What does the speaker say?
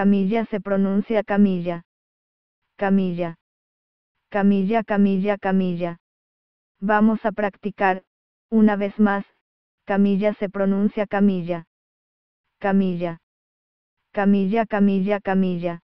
Camilla se pronuncia camilla. Camilla. Camilla, camilla, camilla. Vamos a practicar, una vez más, camilla se pronuncia camilla. Camilla. Camilla, camilla, camilla.